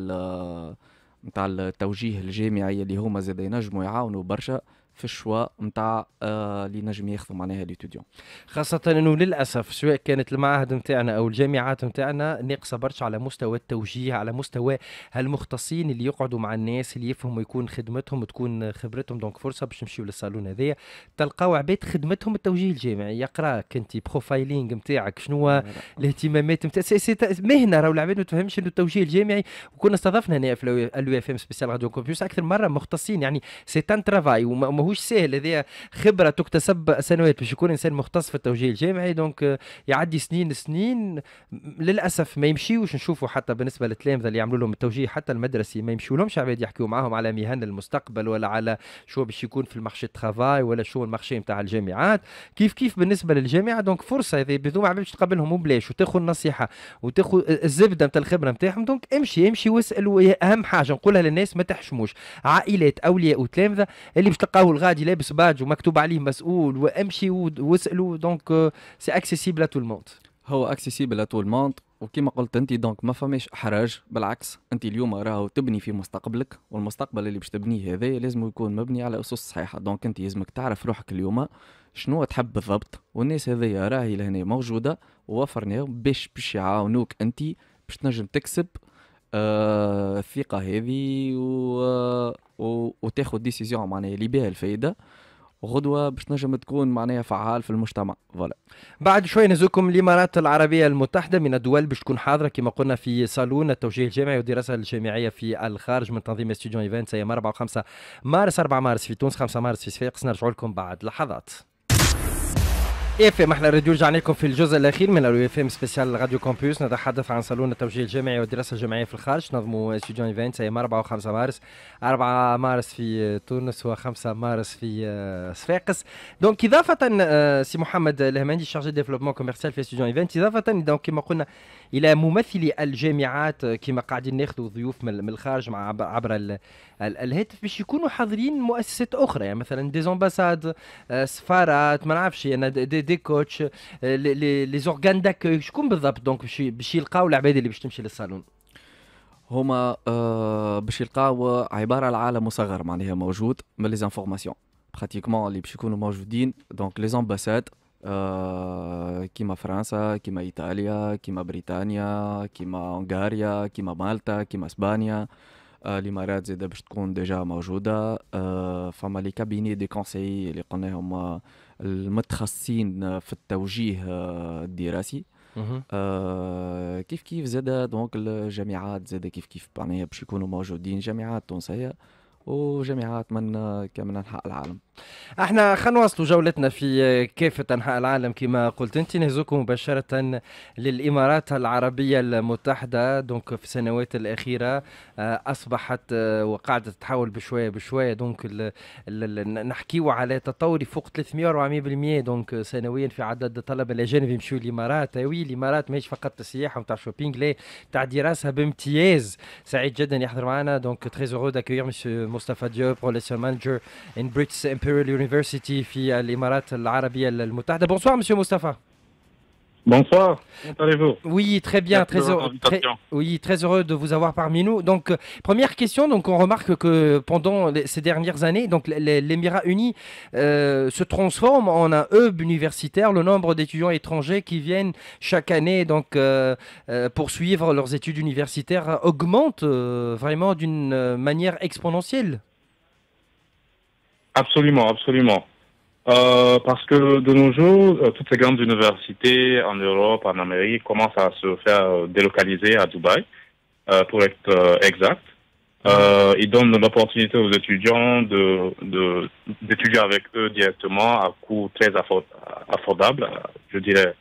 Speaker 2: نتاع التوجيه الجامعي اللي هما زاد ينجموا يعاونوا برشا في الشواء نتاع اللي
Speaker 1: نجم ياخذوا معناها ليتوديون خاصة انه للاسف سواء كانت المعاهد نتاعنا او الجامعات نتاعنا ناقصة برشا على مستوى التوجيه على مستوى هالمختصين اللي يقعدوا مع الناس اللي يفهموا يكون خدمتهم تكون خبرتهم دونك فرصة باش نمشيو للصالون هذايا تلقاو عباد خدمتهم التوجيه الجامعي يقراك انت بروفايلينغ نتاعك شنو الاهتمامات نتاع مهنة راهو العباد ما تفهمش انه التوجيه الجامعي وكنا استضفنا هنا في الـ اف ام سبيسيال راديو كومبيوس اكثر مرة مختصين يعني سي ان ترافاي ماهوش سهل هذا خبره تكتسب سنوات باش يكون انسان مختص في التوجيه الجامعي دونك آه، يعدي سنين سنين للاسف ما يمشيوش نشوفوا حتى بالنسبه للتلامذه اللي يعملوا لهم التوجيه حتى المدرسي ما يمشيو لهمش عباد يحكيوا معاهم على مهن المستقبل ولا على شو باش يكون في المارشي ترافاي ولا شو المارشي نتاع الجامعات كيف كيف بالنسبه للجامعه دونك فرصه هذوما عباد باش تقابلهم وبلاش وتاخذ النصيحه وتاخذ آه، الزبده نتاع الخبره نتاعهم دونك امشي امشي واسال اهم حاجه نقولها للناس ما تحشموش عائلات اولياء وتلامذه اللي باش تلقاو مسؤول غادي لابس باج ومكتوب عليه مسؤول وامشي واسالوا دونك سي اكسيسيبل تو الموند هو اكسيسيبل لتو
Speaker 2: الموند وكما قلت انت دونك ما فماش احراج بالعكس انت اليوم راهو تبني في مستقبلك والمستقبل اللي باش تبنيه هذا لازم يكون مبني على اسس صحيحه دونك انت لازمك تعرف روحك اليوم شنو تحب بالضبط والناس هذيا راهي لهنا موجوده ووفرناهم باش باش يعاونوك انت باش تنجم تكسب آه الثقه هذه و... و... وتاخذ ديسيزيون معناها اللي بها الفائده غدوه باش تنجم
Speaker 1: تكون معناها فعال في المجتمع فوالا بعد شوي نزوكم الامارات العربيه المتحده من الدول باش تكون حاضره كما قلنا في صالون التوجيه الجامعي والدراسه الجامعيه في الخارج من تنظيم استوديو ايفنت ايام 4 و5 مارس 4 مارس في تونس 5 مارس في صفاقس نرجع لكم بعد لحظات اف ام احنا راديو رجعنا لكم في الجزء الاخير من الوي اف ام سبيسيال راديو كومبيوس نتحدث عن صالون التوجيه الجامعي والدراسه الجامعيه في الخارج نظموا جون ايفنتس ايام 4 و5 مارس 4 مارس في آه، تونس و5 مارس في آه، صفاقس دونك اضافه آه، سي محمد الهمندي شارجي ديفلوبمون كوميرسيال في جون ايفنتس اضافه دونك كما قلنا الى ممثلي الجامعات كما قاعدين ناخذوا ضيوف من الخارج مع عبر الهاتف باش يكونوا حاضرين مؤسسات اخرى يعني مثلا ديزومباساد سفارات ما نعرفش انا يعني دي دي كوتش لي زورغان داكوي شكون بالضبط دونك باش باش يلقاو العباد اللي باش تمشي للصالون
Speaker 2: هما آه باش يلقاو عباره عالم مصغر معناها موجود من لي زانفورماسيون براتيكمون اللي باش يكونوا موجودين دونك لي زامباساد آه كيما فرنسا كيما ايطاليا كيما بريطانيا كيما هنغاريا كيما مالطا كيما اسبانيا آه، الامارات زاده باش تكون ديجا موجوده آه فما لي كابيني دي كونسيي اللي قلناهم المتخصصين في التوجيه الدراسي آه كيف كيف زاد دونك الجامعات زاد كيف كيف معناها يعني باش يكونوا موجودين جامعات
Speaker 1: تونسيه وجامعات من كمان انحاء العالم احنا خلينا نواصلوا جولتنا في كافه انحاء العالم كما قلت انت نهزوكم مباشره للامارات العربيه المتحده دونك في السنوات الاخيره آه، اصبحت آه، وقاعده تتحول بشويه بشويه دونك نحكيو على تطور فوق 300 و 400% دونك سنويا في عدد الطلبه الاجانب يمشيو للامارات آه، وي الامارات ماهيش فقط السياحه نتاع شوبينغ لا تاع دراسه بامتياز سعيد جدا يحضر معنا دونك تري زورو داكويغ مسيو Mustafa Diop, Relation Manager in British Imperial University في الإمارات العربية Mutad. Bonsoir, Monsieur Mustafa. Bonsoir, comment allez-vous Oui, très bien, très heureux, oui, très heureux de vous avoir parmi nous. Donc, euh, première question, donc on remarque que pendant ces dernières années, donc l'Émirat uni euh, se transforme en un hub universitaire. Le nombre d'étudiants étrangers qui viennent chaque année donc euh, poursuivre leurs études universitaires augmente vraiment d'une manière exponentielle.
Speaker 4: Absolument, absolument. Euh, parce que de nos jours, euh, toutes ces grandes universités en Europe, en Amérique, commencent à se faire euh, délocaliser à Dubaï, euh, pour être exact. Euh, ils donnent l'opportunité aux étudiants de d'étudier avec eux directement à coût très affordable, je dirais,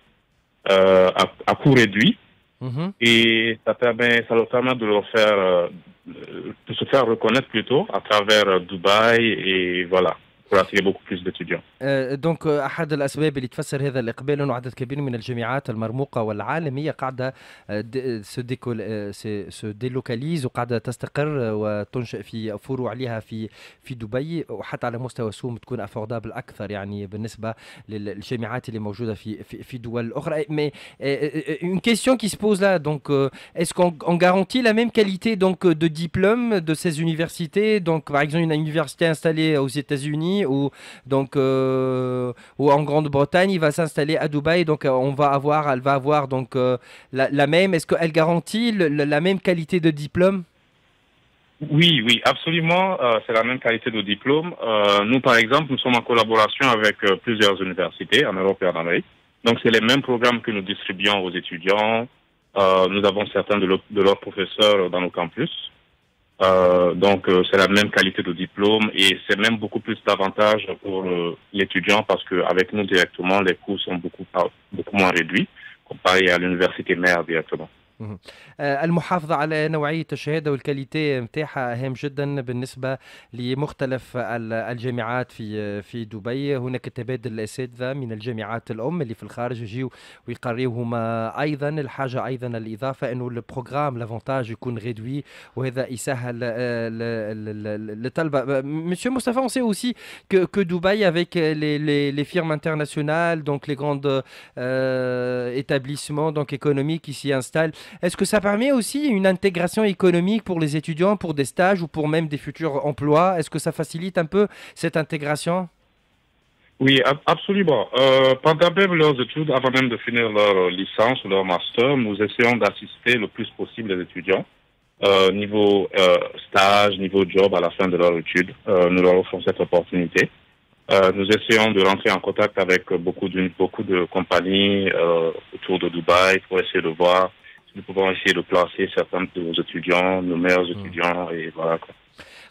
Speaker 4: à, coût réduit. Mm-hmm. Et ça permet, ça leur permet de leur faire, de se faire reconnaître plutôt à travers Dubaï et voilà il beaucoup plus d'étudiants.
Speaker 1: Euh, donc une question qui se pose là euh, est-ce qu'on garantit la même qualité de diplôme de ces universités par exemple une université installée aux États-Unis ou donc euh, ou en Grande-Bretagne, il va s'installer à Dubaï. Donc euh, on va avoir, elle va avoir donc euh, la, même. Est-ce qu'elle garantit la même qualité de diplôme oui, oui,
Speaker 4: absolument. c'est la même qualité de diplôme. nous, par exemple, nous sommes en collaboration avec plusieurs universités en Europe et en Amérique. Donc, c'est les mêmes programmes que nous distribuons aux étudiants. nous avons certains de leurs professeurs dans nos campus. Euh, donc euh, c'est la même qualité de diplôme et c'est même beaucoup plus d'avantages pour euh, l'étudiant parce que avec nous directement les coûts sont beaucoup beaucoup moins réduits comparé à l'université mère directement.
Speaker 1: آه، المحافظة على نوعية الشهادة والكاليتي نتاعها أهم جدا بالنسبة لمختلف الجامعات في في دبي هناك تبادل الأساتذة من الجامعات الأم اللي في الخارج يجيو ويقريوهما أيضا الحاجة أيضا الإضافة أنه البروغرام لافونتاج يكون غيدوي وهذا يسهل آه، للطلبة مسيو مصطفى on sait aussi que, que Dubaï, avec les, les, les firmes internationales, donc les grandes euh, établissements donc économiques qui s'y installent, Est-ce que ça permet aussi une intégration économique pour les étudiants, pour des stages ou pour même des futurs emplois Est-ce que ça facilite un peu cette intégration
Speaker 4: oui, absolument. Euh, pendant même leurs études, avant même de finir leur licence ou leur master, nous essayons d'assister le plus possible les étudiants, euh, niveau euh, stage, niveau job à la fin de leur étude. Euh, nous leur offrons cette opportunité. nous essayons de rentrer en contact avec beaucoup beaucoup de compagnies autour de Dubaï pour essayer de voir nous pouvons essayer de placer certains de nos étudiants, nos meilleurs hmm. étudiants, et voilà. Quoi.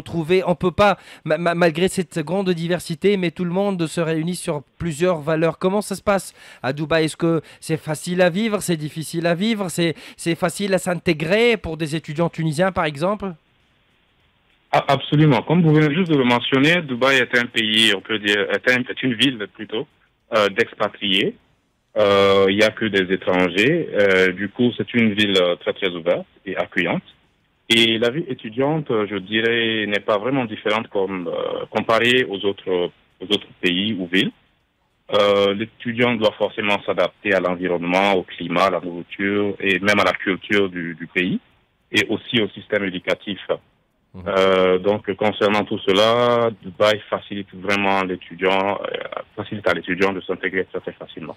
Speaker 1: retrouver. On peut pas, malgré cette grande diversité, mais tout le monde se réunit sur plusieurs valeurs. Comment ça se passe à Dubaï Est-ce que c'est facile à vivre C'est difficile à vivre C'est facile à s'intégrer pour des étudiants tunisiens, par exemple
Speaker 4: Absolument. Comme vous venez juste de le mentionner, Dubaï est un pays, on peut dire, est, une ville plutôt, euh, d'expatriés. Euh, il n'y a que des étrangers. Euh, du coup, c'est une ville très, très ouverte et accueillante. Et la vie étudiante, euh, je dirais, n'est pas vraiment différente comme euh, comparée aux autres, aux autres pays ou villes. Euh, l'étudiant doit forcément s'adapter à l'environnement, au climat, à la nourriture et même à la culture du, pays et aussi au système éducatif. Mmh. donc concernant tout cela, Dubaï facilite vraiment l'étudiant, facilite à l'étudiant de s'intégrer très facilement.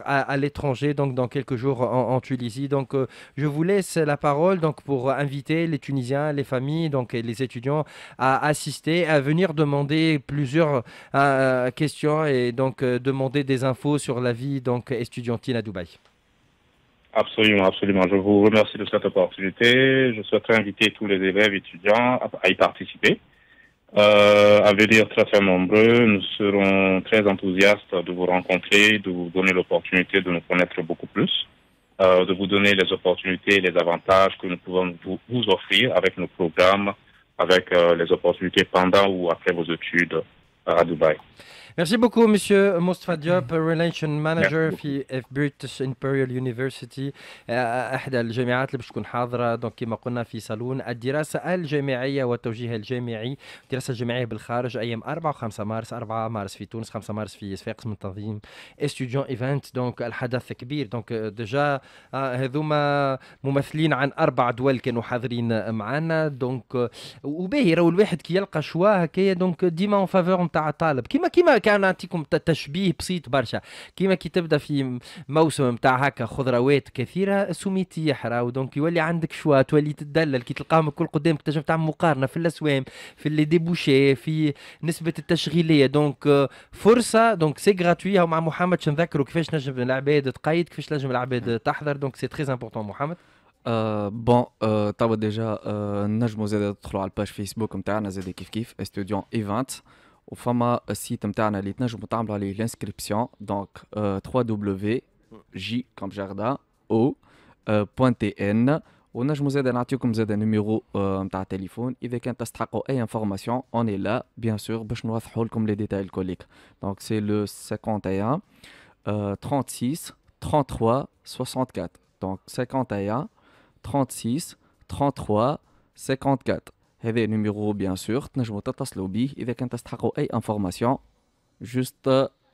Speaker 1: à, l'étranger, donc dans quelques jours en, Tunisie. Donc euh, je vous laisse la parole donc, pour inviter les Tunisiens, les familles donc, et les étudiants à assister, à venir demander plusieurs euh, questions et donc euh, demander des infos sur la vie donc, estudiantine à Dubaï.
Speaker 4: Absolument, absolument. Je vous remercie de cette opportunité. Je souhaiterais inviter tous les élèves étudiants à y participer. Euh, à venir très très nombreux. Nous serons très enthousiastes de vous rencontrer, de vous donner l'opportunité de nous connaître beaucoup plus, euh, de vous donner les opportunités et les avantages que nous pouvons vous, offrir avec nos programmes, avec euh, les opportunités pendant ou après vos études à Dubaï.
Speaker 1: Merci beaucoup, Monsieur مصطفى mm-hmm. Diop, Relation Manager في اف بريتش امبريال يونيفرسيتي احدى الجامعات اللي باش تكون حاضره دونك كما قلنا في صالون الدراسه الجامعيه والتوجيه الجامعي الدراسه الجامعيه بالخارج ايام 4 و5 مارس 4 مارس في تونس 5 مارس في صفاقس من تنظيم استوديون ايفنت دونك الحدث كبير دونك ديجا آه، هذوما ممثلين عن اربع دول كانوا حاضرين معنا دونك وباهي راهو الواحد كي يلقى شوا هكايا دونك ديما اون فافور نتاع الطالب كيما كيما كان نعطيكم تشبيه بسيط برشا كيما كي تبدا في موسم نتاع هكا خضروات كثيره سميت يحرى ودونك يولي عندك شوا تولي تدلل كي تلقاهم الكل قدامك تنجم تعمل مقارنه في الاسوام في اللي ديبوشي في نسبه التشغيليه دونك آه، فرصه دونك سي غراتوي مع محمد نذكروا كيفاش نجم العباد تقيد كيفاش نجم العباد تحضر دونك سي تري امبورتون محمد بون آه، آه، توا ديجا نجمو زاد تدخلوا على الباج فيسبوك
Speaker 2: نتاعنا زاد كيف كيف استوديون ايفنت uh, format site internet, je vous parle l'inscription donc 3wj comme jardin o.n ou nage comme numéro de téléphone et de can test information on est là bien sûr. Bushnois, les détails, donc c'est le 51 36 33 64. Donc 51 36 33 54. Et des numéros, bien sûr. Juste,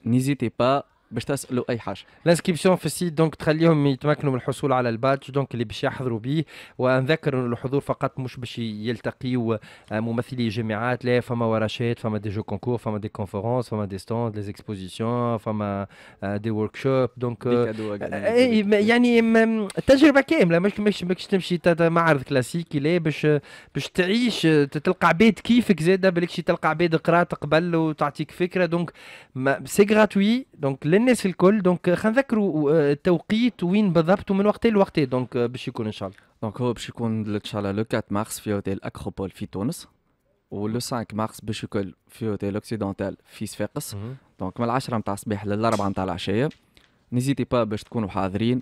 Speaker 2: n'hésitez
Speaker 1: pas. باش تسالوا اي حاجه الانسكريبسيون في السيت دونك تخليهم يتمكنوا من الحصول على البادج دونك اللي باش يحضروا به ونذكر ان الحضور فقط مش باش يلتقيوا آه، ممثلي جامعات لا فما ورشات فما دي جو كونكور فما دي كونفرنس فما دي ستاند لي اكسبوزيسيون فما دي ورك شوب دونك يعني تجربه كامله مش مش مش تمشي معرض كلاسيكي لا باش باش تعيش تلقى عباد كيفك زاده بالك تلقى عباد قرات قبل وتعطيك فكره دونك سي غراتوي دونك للناس الكل دونك خلينا نذكروا آه، التوقيت وين بالضبط ومن وقت لوقت دونك آه، باش يكون ان شاء الله دونك هو باش يكون ان شاء الله لو 4 مارس في اوتيل اكروبول في تونس
Speaker 2: ولو 5 مارس باش يكون في اوتيل اوكسيدونتال في صفاقس دونك من 10 نتاع الصباح لل 4 نتاع العشيه نيزيتي با باش تكونوا حاضرين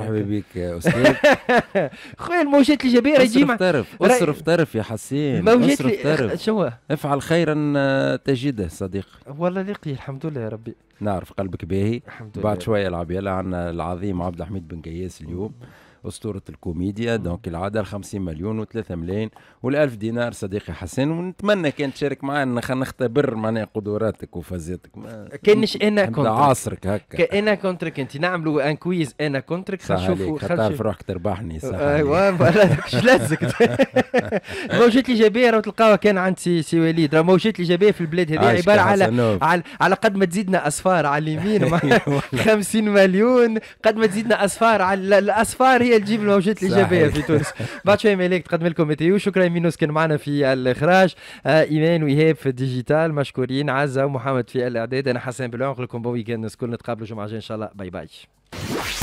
Speaker 1: مرحبا بك استاذ خويا الموجات الايجابيه اصرف طرف اصرف طرف يا حسين موجات اصرف طرف شو افعل خيرا آه، تجده صديقي والله لقي الحمد لله يا ربي نعرف قلبك باهي الحمد لله بعد شويه العب يلا عندنا العظيم عبد الحميد بن قياس اليوم اسطوره الكوميديا دونك العاده ال 50 مليون و3 ملايين وال1000 دينار صديقي حسن ونتمنى كان تشارك معنا خلينا نختبر معناها قدراتك وفازاتك كانش انا كنت عاصرك هكا كان كونترك انت نعملوا ان كويز انا كونترك خلينا نشوفوا خلينا تعرف روحك تربحني صح ايوا مش لازك الموجات الايجابيه راه تلقاها كان عند سي, سي وليد راه الموجات الايجابيه في البلاد هذه عباره على على على قد ما تزيدنا اصفار على اليمين 50 أيوة. مليون قد ما تزيدنا اصفار على الاصفار هي هي تجيب الموجات الايجابيه في تونس باتشوي مليك تقدم لكم ميتيو شكرا مينوس كان معنا في الاخراج آه، ايمان وايهاب في الديجيتال مشكورين عزه ومحمد في الاعداد انا حسن بلون نقول لكم بون ويكند نسكن نتقابلوا ان شاء الله باي باي